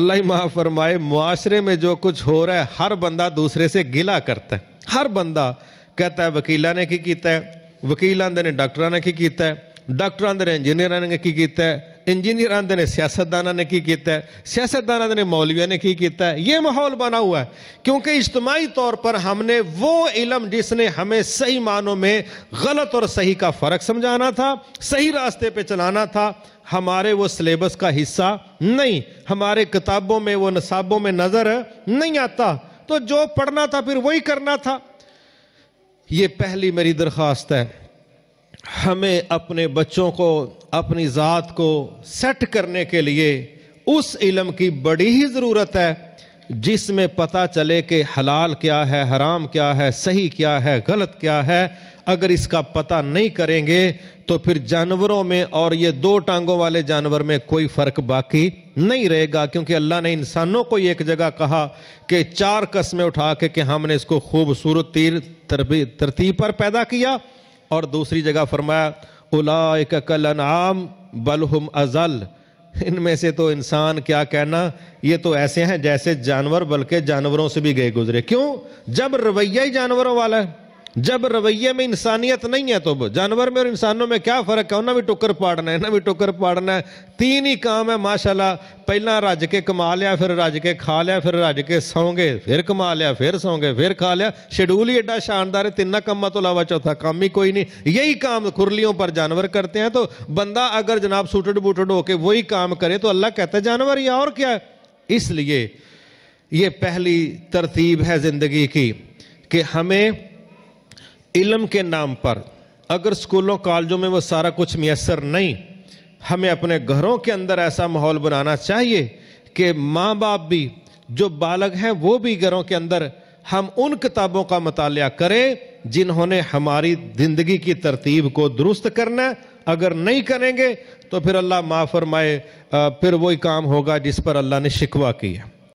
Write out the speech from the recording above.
अल्लाह माह फरमाए मुआरे में जो कुछ हो रहा है हर बंदा दूसरे से गिला करता है हर बंदा कहता है वकीलों ने की किया है वकील आंदे ने डॉक्टर ने की किया है ਡਾਕਟਰਾਂ ने इंजीनियर ने ਕੀ है ਇੰਜੀਨੀਅਰਾਂ ने सियासतदान ने की किया सियासतदान सियासतदाना ने मौलविया ने की किया ये माहौल बना हुआ है क्योंकि इज्तमाही तौर पर हमने वो इलम जिसने हमें सही मानों में गलत और सही का फ़र्क समझाना था सही रास्ते पर चलाना था हमारे वो सिलेबस का हिस्सा नहीं हमारे किताबों में वो नसाबों में नज़र नहीं आता तो जो पढ़ना था फिर वही करना था ये पहली मेरी दरख्वास्त है हमें अपने बच्चों को अपनी ज़ात को सेट करने के लिए उस इलम की बड़ी ही ज़रूरत है जिसमें पता चले कि हलाल क्या है हराम क्या है सही क्या है गलत क्या है अगर इसका पता नहीं करेंगे तो फिर जानवरों में और ये दो टांगों वाले जानवर में कोई फ़र्क बाकी नहीं रहेगा क्योंकि अल्लाह ने इंसानों को एक जगह कहा कि चार कस्में उठा के कि हमने इसको खूबसूरत तीर तरतीब पर पैदा किया और दूसरी जगह फरमाया उलाक कल अनाम बलहुम अजल इनमें से तो इंसान क्या कहना ये तो ऐसे हैं जैसे जानवर बल्कि जानवरों से भी गए गुजरे क्यों जब रवैया ही जानवरों वाला है जब रवैये में इंसानियत नहीं है तो जानवर में और इंसानों में क्या फर्क है उन्हें भी टुकर पाड़ना है ना भी टुकर पाड़ना है तीन ही काम है माशाल्लाह पहला रज के कमा लिया फिर रज के खा लिया फिर रज के सौंगे फिर कमा लिया फिर सौंगे फिर खा लिया शेड्यूल ही एडा शानदार है तिना कामों तो अलावा चौथा काम ही कोई नहीं यही काम खुरलियों पर जानवर करते हैं तो बंदा अगर जनाब सूटड बूटड होके वही काम करे तो अल्लाह कहता है जानवर या और क्या है इसलिए ये पहली तरतीब है ज़िंदगी की कि हमें इलम के नाम पर अगर स्कूलों कॉलेजों में वो सारा कुछ मैसर नहीं हमें अपने घरों के अंदर ऐसा माहौल बनाना चाहिए कि माँ बाप भी जो बालक हैं वो भी घरों के अंदर हम उन किताबों का मताल करें जिन्होंने हमारी ज़िंदगी की तरतीब को दुरुस्त करना अगर नहीं करेंगे तो फिर अल्लाह माफ़ फरमाए फिर वही काम होगा जिस पर अल्लाह ने शिकवा किया